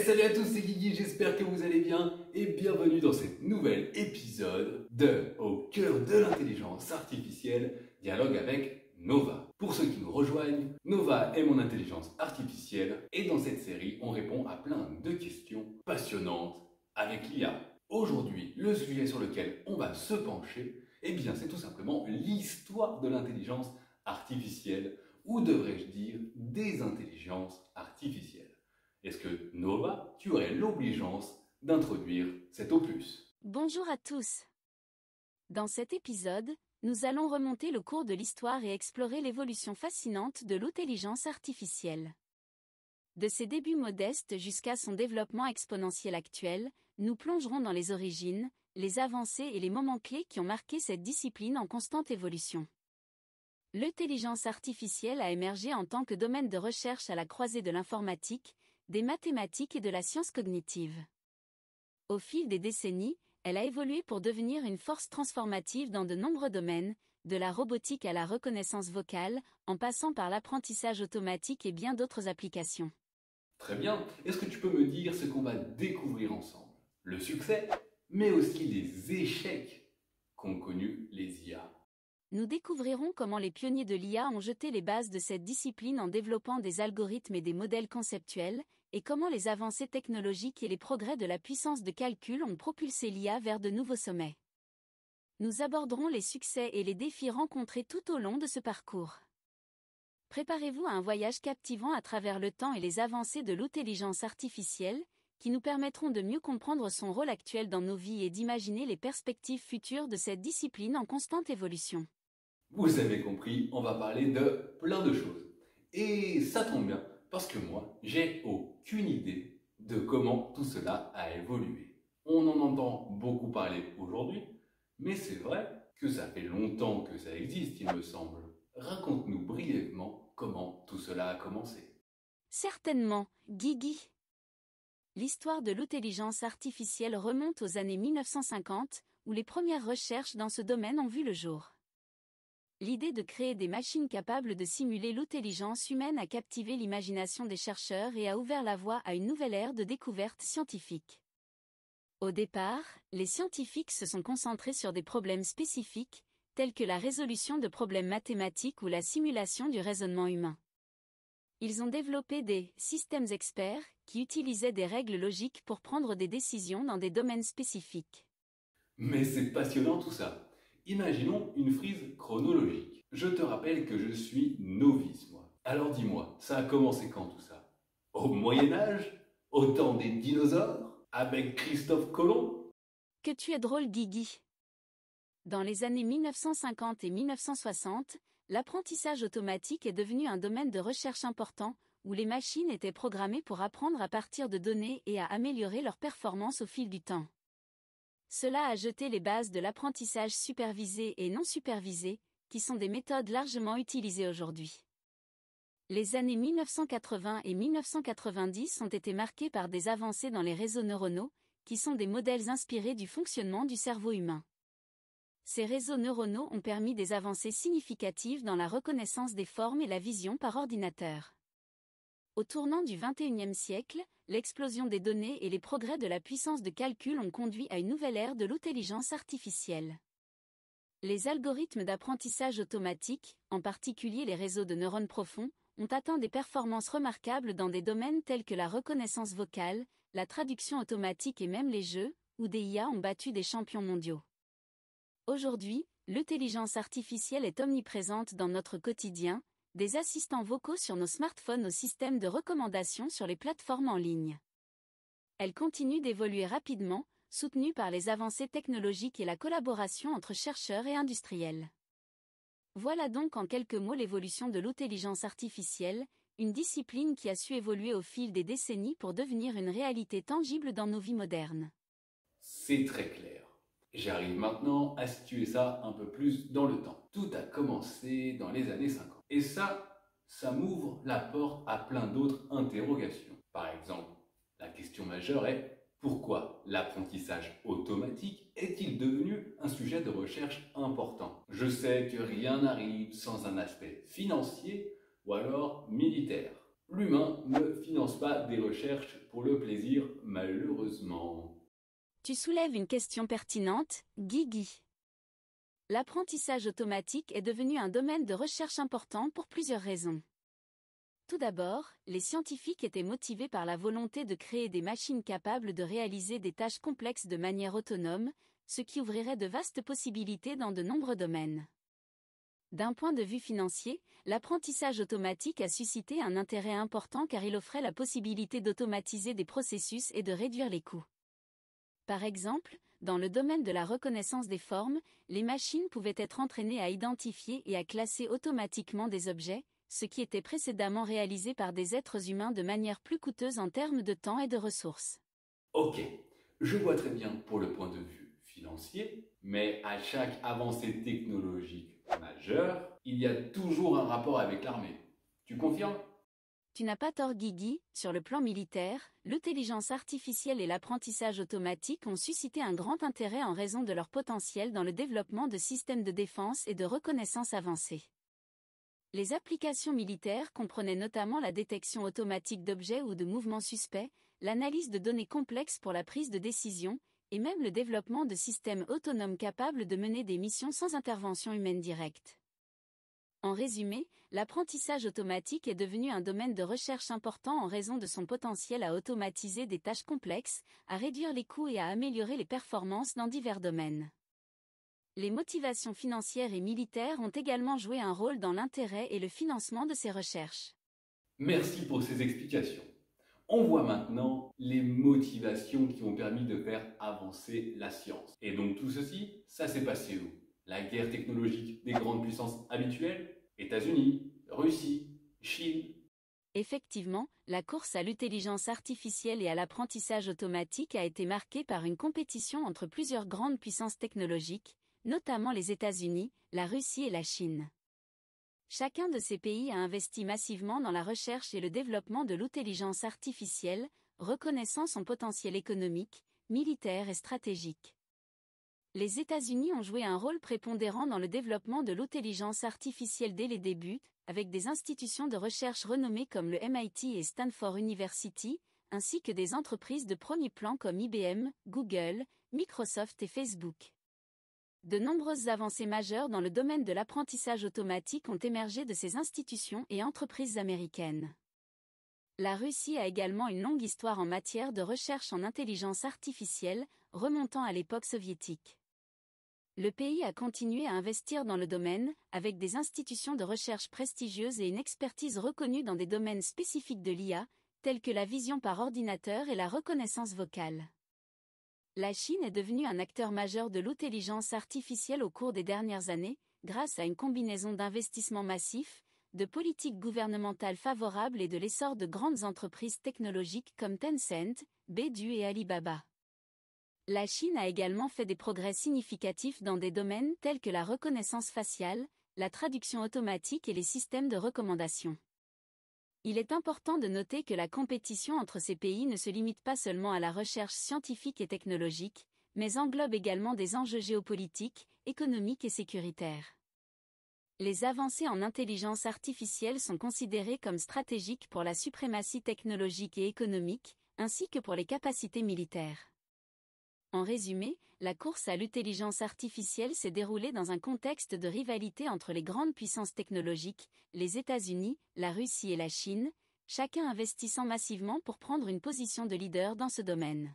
salut à tous, c'est Guigui, j'espère que vous allez bien et bienvenue dans ce nouvel épisode de Au cœur de l'intelligence artificielle, dialogue avec Nova. Pour ceux qui nous rejoignent, Nova est mon intelligence artificielle et dans cette série, on répond à plein de questions passionnantes avec l'IA. Aujourd'hui, le sujet sur lequel on va se pencher, et eh bien, c'est tout simplement l'histoire de l'intelligence artificielle, ou devrais-je dire des intelligences artificielles. Est-ce que Nova, tu aurais l'obligeance d'introduire cet opus Bonjour à tous. Dans cet épisode, nous allons remonter le cours de l'histoire et explorer l'évolution fascinante de l'intelligence artificielle. De ses débuts modestes jusqu'à son développement exponentiel actuel, nous plongerons dans les origines, les avancées et les moments clés qui ont marqué cette discipline en constante évolution. L'intelligence artificielle a émergé en tant que domaine de recherche à la croisée de l'informatique, des mathématiques et de la science cognitive. Au fil des décennies, elle a évolué pour devenir une force transformative dans de nombreux domaines, de la robotique à la reconnaissance vocale, en passant par l'apprentissage automatique et bien d'autres applications. Très bien, est-ce que tu peux me dire ce qu'on va découvrir ensemble Le succès, mais aussi les échecs qu'ont connus les IA. Nous découvrirons comment les pionniers de l'IA ont jeté les bases de cette discipline en développant des algorithmes et des modèles conceptuels, et comment les avancées technologiques et les progrès de la puissance de calcul ont propulsé l'IA vers de nouveaux sommets. Nous aborderons les succès et les défis rencontrés tout au long de ce parcours. Préparez-vous à un voyage captivant à travers le temps et les avancées de l'intelligence artificielle, qui nous permettront de mieux comprendre son rôle actuel dans nos vies et d'imaginer les perspectives futures de cette discipline en constante évolution. Vous avez compris, on va parler de plein de choses. Et ça tombe bien, parce que moi, j'ai aucune idée de comment tout cela a évolué. On en entend beaucoup parler aujourd'hui, mais c'est vrai que ça fait longtemps que ça existe, il me semble. Raconte-nous brièvement comment tout cela a commencé. Certainement, Guigui. L'histoire de l'intelligence artificielle remonte aux années 1950, où les premières recherches dans ce domaine ont vu le jour l'idée de créer des machines capables de simuler l'intelligence humaine a captivé l'imagination des chercheurs et a ouvert la voie à une nouvelle ère de découvertes scientifiques. Au départ, les scientifiques se sont concentrés sur des problèmes spécifiques, tels que la résolution de problèmes mathématiques ou la simulation du raisonnement humain. Ils ont développé des systèmes experts qui utilisaient des règles logiques pour prendre des décisions dans des domaines spécifiques. Mais c'est passionnant tout ça. Imaginons une frise chronologique. Je te rappelle que je suis novice, moi. Alors dis-moi, ça a commencé quand tout ça Au Moyen Âge Au temps des dinosaures Avec Christophe Colomb Que tu es drôle, Guigui. Dans les années 1950 et 1960, l'apprentissage automatique est devenu un domaine de recherche important, où les machines étaient programmées pour apprendre à partir de données et à améliorer leurs performances au fil du temps. Cela a jeté les bases de l'apprentissage supervisé et non supervisé, qui sont des méthodes largement utilisées aujourd'hui. Les années 1980 et 1990 ont été marquées par des avancées dans les réseaux neuronaux, qui sont des modèles inspirés du fonctionnement du cerveau humain. Ces réseaux neuronaux ont permis des avancées significatives dans la reconnaissance des formes et la vision par ordinateur. Au tournant du XXIe siècle, l'explosion des données et les progrès de la puissance de calcul ont conduit à une nouvelle ère de l'intelligence artificielle. Les algorithmes d'apprentissage automatique, en particulier les réseaux de neurones profonds, ont atteint des performances remarquables dans des domaines tels que la reconnaissance vocale, la traduction automatique et même les jeux, où des IA ont battu des champions mondiaux. Aujourd'hui, l'intelligence artificielle est omniprésente dans notre quotidien, des assistants vocaux sur nos smartphones au système de recommandation sur les plateformes en ligne. Elle continue d'évoluer rapidement, soutenue par les avancées technologiques et la collaboration entre chercheurs et industriels. Voilà donc en quelques mots l'évolution de l'intelligence artificielle, une discipline qui a su évoluer au fil des décennies pour devenir une réalité tangible dans nos vies modernes. C'est très clair. J'arrive maintenant à situer ça un peu plus dans le temps. Tout a commencé dans les années 50. Et ça, ça m'ouvre la porte à plein d'autres interrogations. Par exemple, la question majeure est pourquoi l'apprentissage automatique est-il devenu un sujet de recherche important Je sais que rien n'arrive sans un aspect financier ou alors militaire. L'humain ne finance pas des recherches pour le plaisir, malheureusement. Tu soulèves une question pertinente, Guigui. L'apprentissage automatique est devenu un domaine de recherche important pour plusieurs raisons. Tout d'abord, les scientifiques étaient motivés par la volonté de créer des machines capables de réaliser des tâches complexes de manière autonome, ce qui ouvrirait de vastes possibilités dans de nombreux domaines. D'un point de vue financier, l'apprentissage automatique a suscité un intérêt important car il offrait la possibilité d'automatiser des processus et de réduire les coûts. Par exemple, dans le domaine de la reconnaissance des formes, les machines pouvaient être entraînées à identifier et à classer automatiquement des objets, ce qui était précédemment réalisé par des êtres humains de manière plus coûteuse en termes de temps et de ressources. Ok, je vois très bien pour le point de vue financier, mais à chaque avancée technologique majeure, il y a toujours un rapport avec l'armée. Tu confirmes tu n'as pas tort Guigui, sur le plan militaire, l'intelligence artificielle et l'apprentissage automatique ont suscité un grand intérêt en raison de leur potentiel dans le développement de systèmes de défense et de reconnaissance avancés. Les applications militaires comprenaient notamment la détection automatique d'objets ou de mouvements suspects, l'analyse de données complexes pour la prise de décision, et même le développement de systèmes autonomes capables de mener des missions sans intervention humaine directe. En résumé, l'apprentissage automatique est devenu un domaine de recherche important en raison de son potentiel à automatiser des tâches complexes, à réduire les coûts et à améliorer les performances dans divers domaines. Les motivations financières et militaires ont également joué un rôle dans l'intérêt et le financement de ces recherches. Merci pour ces explications. On voit maintenant les motivations qui ont permis de faire avancer la science. Et donc tout ceci, ça s'est passé où la guerre technologique des grandes puissances habituelles, États-Unis, Russie, Chine. Effectivement, la course à l'intelligence artificielle et à l'apprentissage automatique a été marquée par une compétition entre plusieurs grandes puissances technologiques, notamment les États-Unis, la Russie et la Chine. Chacun de ces pays a investi massivement dans la recherche et le développement de l'intelligence artificielle, reconnaissant son potentiel économique, militaire et stratégique les États-Unis ont joué un rôle prépondérant dans le développement de l'intelligence artificielle dès les débuts, avec des institutions de recherche renommées comme le MIT et Stanford University, ainsi que des entreprises de premier plan comme IBM, Google, Microsoft et Facebook. De nombreuses avancées majeures dans le domaine de l'apprentissage automatique ont émergé de ces institutions et entreprises américaines. La Russie a également une longue histoire en matière de recherche en intelligence artificielle, remontant à l'époque soviétique. Le pays a continué à investir dans le domaine, avec des institutions de recherche prestigieuses et une expertise reconnue dans des domaines spécifiques de l'IA, tels que la vision par ordinateur et la reconnaissance vocale. La Chine est devenue un acteur majeur de l'intelligence artificielle au cours des dernières années, grâce à une combinaison d'investissements massifs, de politiques gouvernementales favorables et de l'essor de grandes entreprises technologiques comme Tencent, Baidu et Alibaba. La Chine a également fait des progrès significatifs dans des domaines tels que la reconnaissance faciale, la traduction automatique et les systèmes de recommandation. Il est important de noter que la compétition entre ces pays ne se limite pas seulement à la recherche scientifique et technologique, mais englobe également des enjeux géopolitiques, économiques et sécuritaires. Les avancées en intelligence artificielle sont considérées comme stratégiques pour la suprématie technologique et économique, ainsi que pour les capacités militaires. En résumé, la course à l'intelligence artificielle s'est déroulée dans un contexte de rivalité entre les grandes puissances technologiques, les États-Unis, la Russie et la Chine, chacun investissant massivement pour prendre une position de leader dans ce domaine.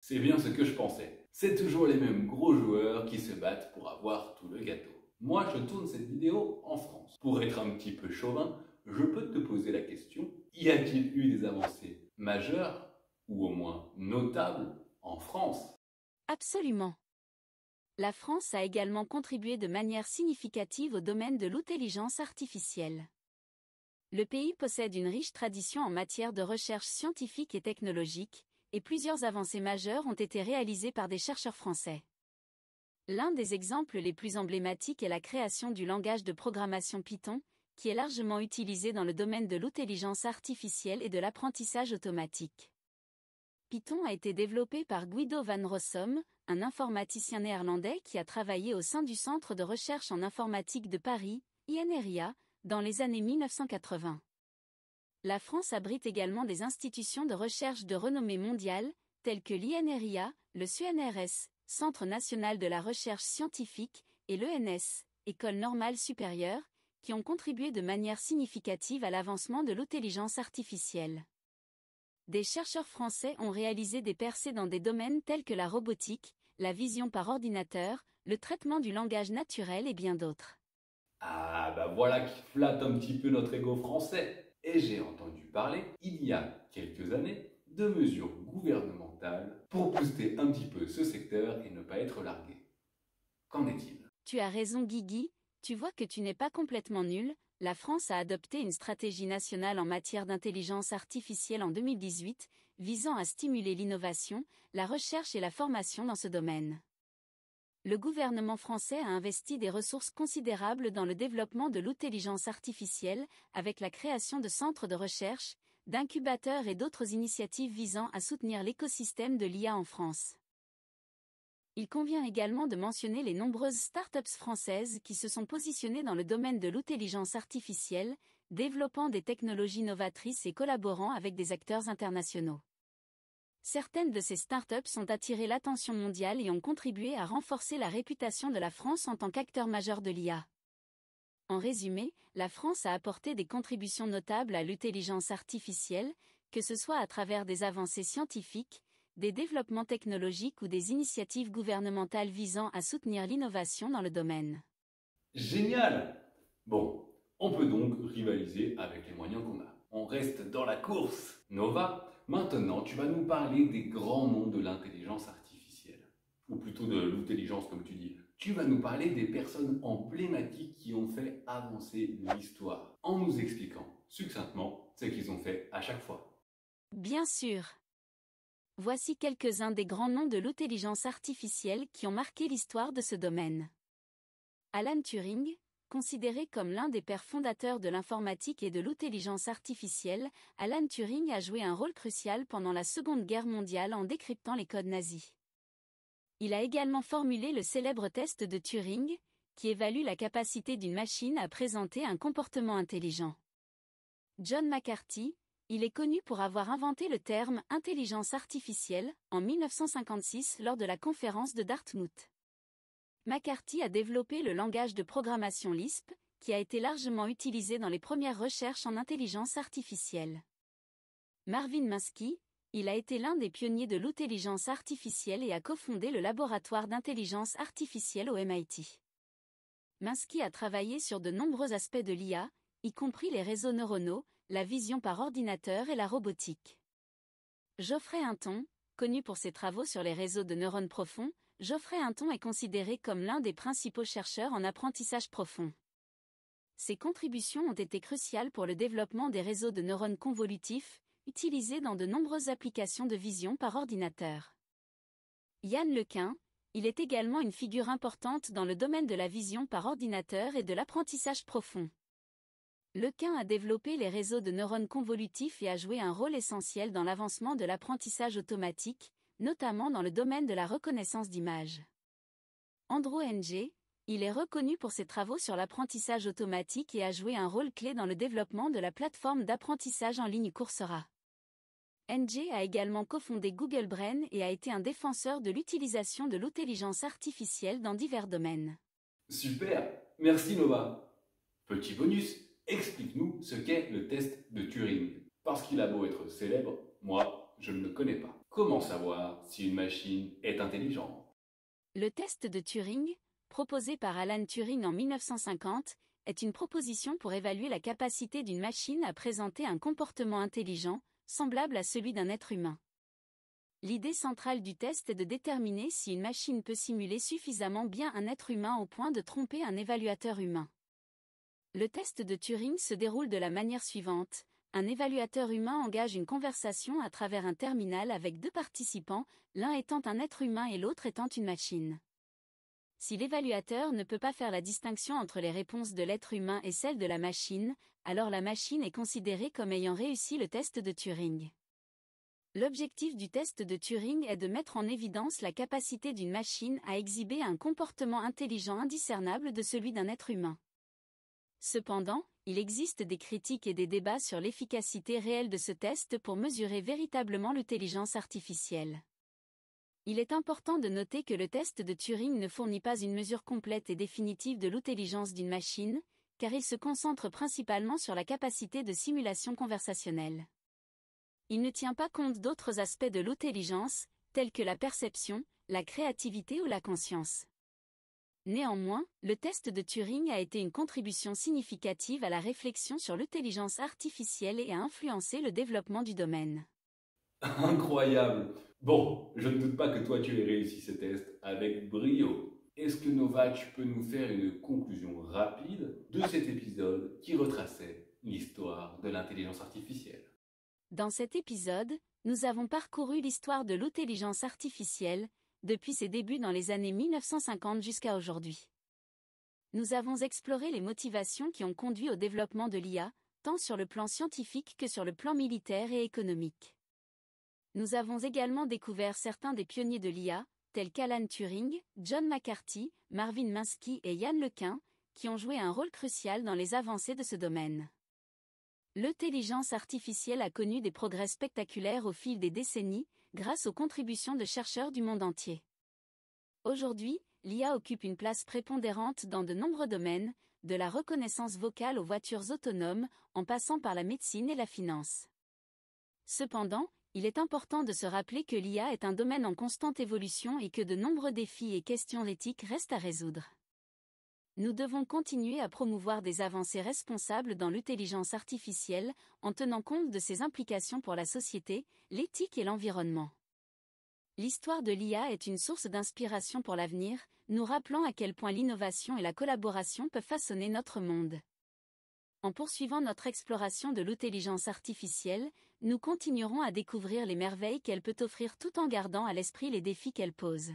C'est bien ce que je pensais. C'est toujours les mêmes gros joueurs qui se battent pour avoir tout le gâteau. Moi, je tourne cette vidéo en France. Pour être un petit peu chauvin, je peux te poser la question, y a-t-il eu des avancées majeures, ou au moins notables, en France Absolument. La France a également contribué de manière significative au domaine de l'intelligence artificielle. Le pays possède une riche tradition en matière de recherche scientifique et technologique, et plusieurs avancées majeures ont été réalisées par des chercheurs français. L'un des exemples les plus emblématiques est la création du langage de programmation Python, qui est largement utilisé dans le domaine de l'intelligence artificielle et de l'apprentissage automatique. Python a été développé par Guido van Rossum, un informaticien néerlandais qui a travaillé au sein du Centre de recherche en informatique de Paris, INRIA, dans les années 1980. La France abrite également des institutions de recherche de renommée mondiale, telles que l'INRIA, le CNRS, Centre national de la recherche scientifique, et l'ENS, École normale supérieure, qui ont contribué de manière significative à l'avancement de l'intelligence artificielle des chercheurs français ont réalisé des percées dans des domaines tels que la robotique, la vision par ordinateur, le traitement du langage naturel et bien d'autres. Ah bah voilà qui flatte un petit peu notre ego français. Et j'ai entendu parler, il y a quelques années, de mesures gouvernementales pour booster un petit peu ce secteur et ne pas être largué. Qu'en est-il Tu as raison Guigui, tu vois que tu n'es pas complètement nul, la France a adopté une stratégie nationale en matière d'intelligence artificielle en 2018, visant à stimuler l'innovation, la recherche et la formation dans ce domaine. Le gouvernement français a investi des ressources considérables dans le développement de l'intelligence artificielle, avec la création de centres de recherche, d'incubateurs et d'autres initiatives visant à soutenir l'écosystème de l'IA en France. Il convient également de mentionner les nombreuses startups françaises qui se sont positionnées dans le domaine de l'intelligence artificielle, développant des technologies novatrices et collaborant avec des acteurs internationaux. Certaines de ces startups ont attiré l'attention mondiale et ont contribué à renforcer la réputation de la France en tant qu'acteur majeur de l'IA. En résumé, la France a apporté des contributions notables à l'intelligence artificielle, que ce soit à travers des avancées scientifiques, des développements technologiques ou des initiatives gouvernementales visant à soutenir l'innovation dans le domaine. Génial Bon, on peut donc rivaliser avec les moyens qu'on a. On reste dans la course. Nova, maintenant tu vas nous parler des grands noms de l'intelligence artificielle. Ou plutôt de l'intelligence comme tu dis. Tu vas nous parler des personnes emblématiques qui ont fait avancer l'histoire. En nous expliquant succinctement ce qu'ils ont fait à chaque fois. Bien sûr. Voici quelques-uns des grands noms de l'intelligence artificielle qui ont marqué l'histoire de ce domaine. Alan Turing, considéré comme l'un des pères fondateurs de l'informatique et de l'intelligence artificielle, Alan Turing a joué un rôle crucial pendant la Seconde Guerre mondiale en décryptant les codes nazis. Il a également formulé le célèbre test de Turing, qui évalue la capacité d'une machine à présenter un comportement intelligent. John McCarthy, il est connu pour avoir inventé le terme intelligence artificielle en 1956 lors de la conférence de Dartmouth. McCarthy a développé le langage de programmation Lisp, qui a été largement utilisé dans les premières recherches en intelligence artificielle. Marvin Minsky, il a été l'un des pionniers de l'intelligence artificielle et a cofondé le laboratoire d'intelligence artificielle au MIT. Minsky a travaillé sur de nombreux aspects de l'IA, y compris les réseaux neuronaux, la vision par ordinateur et la robotique. Geoffrey Hinton, connu pour ses travaux sur les réseaux de neurones profonds, Geoffrey Hinton est considéré comme l'un des principaux chercheurs en apprentissage profond. Ses contributions ont été cruciales pour le développement des réseaux de neurones convolutifs, utilisés dans de nombreuses applications de vision par ordinateur. Yann Lequin, il est également une figure importante dans le domaine de la vision par ordinateur et de l'apprentissage profond. Lequin a développé les réseaux de neurones convolutifs et a joué un rôle essentiel dans l'avancement de l'apprentissage automatique, notamment dans le domaine de la reconnaissance d'images. Andrew NG, il est reconnu pour ses travaux sur l'apprentissage automatique et a joué un rôle clé dans le développement de la plateforme d'apprentissage en ligne Coursera. NG a également cofondé Google Brain et a été un défenseur de l'utilisation de l'intelligence artificielle dans divers domaines. Super Merci Nova Petit bonus Explique-nous ce qu'est le test de Turing. Parce qu'il a beau être célèbre, moi, je ne le connais pas. Comment savoir si une machine est intelligente Le test de Turing, proposé par Alan Turing en 1950, est une proposition pour évaluer la capacité d'une machine à présenter un comportement intelligent, semblable à celui d'un être humain. L'idée centrale du test est de déterminer si une machine peut simuler suffisamment bien un être humain au point de tromper un évaluateur humain. Le test de Turing se déroule de la manière suivante. Un évaluateur humain engage une conversation à travers un terminal avec deux participants, l'un étant un être humain et l'autre étant une machine. Si l'évaluateur ne peut pas faire la distinction entre les réponses de l'être humain et celles de la machine, alors la machine est considérée comme ayant réussi le test de Turing. L'objectif du test de Turing est de mettre en évidence la capacité d'une machine à exhiber un comportement intelligent indiscernable de celui d'un être humain. Cependant, il existe des critiques et des débats sur l'efficacité réelle de ce test pour mesurer véritablement l'intelligence artificielle. Il est important de noter que le test de Turing ne fournit pas une mesure complète et définitive de l'intelligence d'une machine, car il se concentre principalement sur la capacité de simulation conversationnelle. Il ne tient pas compte d'autres aspects de l'intelligence, tels que la perception, la créativité ou la conscience. Néanmoins, le test de Turing a été une contribution significative à la réflexion sur l'intelligence artificielle et a influencé le développement du domaine. Incroyable Bon, je ne doute pas que toi tu aies réussi ce test avec brio. Est-ce que Novak peut nous faire une conclusion rapide de cet épisode qui retraçait l'histoire de l'intelligence artificielle Dans cet épisode, nous avons parcouru l'histoire de l'intelligence artificielle, depuis ses débuts dans les années 1950 jusqu'à aujourd'hui. Nous avons exploré les motivations qui ont conduit au développement de l'IA, tant sur le plan scientifique que sur le plan militaire et économique. Nous avons également découvert certains des pionniers de l'IA, tels qu'Alan Turing, John McCarthy, Marvin Minsky et Yann Lequin, qui ont joué un rôle crucial dans les avancées de ce domaine. L'intelligence artificielle a connu des progrès spectaculaires au fil des décennies, grâce aux contributions de chercheurs du monde entier. Aujourd'hui, l'IA occupe une place prépondérante dans de nombreux domaines, de la reconnaissance vocale aux voitures autonomes, en passant par la médecine et la finance. Cependant, il est important de se rappeler que l'IA est un domaine en constante évolution et que de nombreux défis et questions éthiques restent à résoudre. Nous devons continuer à promouvoir des avancées responsables dans l'intelligence artificielle, en tenant compte de ses implications pour la société, l'éthique et l'environnement. L'histoire de l'IA est une source d'inspiration pour l'avenir, nous rappelant à quel point l'innovation et la collaboration peuvent façonner notre monde. En poursuivant notre exploration de l'intelligence artificielle, nous continuerons à découvrir les merveilles qu'elle peut offrir tout en gardant à l'esprit les défis qu'elle pose.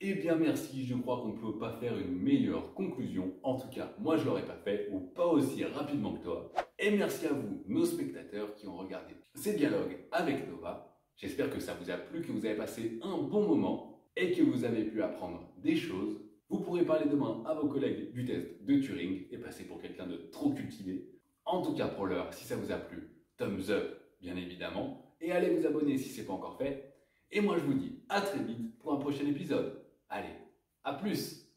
Eh bien merci, je crois qu'on ne peut pas faire une meilleure conclusion. En tout cas, moi je l'aurais pas fait, ou pas aussi rapidement que toi. Et merci à vous, nos spectateurs, qui ont regardé ces dialogues avec Nova. J'espère que ça vous a plu, que vous avez passé un bon moment et que vous avez pu apprendre des choses. Vous pourrez parler demain à vos collègues du test de Turing et passer pour quelqu'un de trop cultivé. En tout cas pour l'heure, si ça vous a plu, thumbs up, bien évidemment. Et allez vous abonner si ce n'est pas encore fait. Et moi je vous dis à très vite pour un prochain épisode. Allez, à plus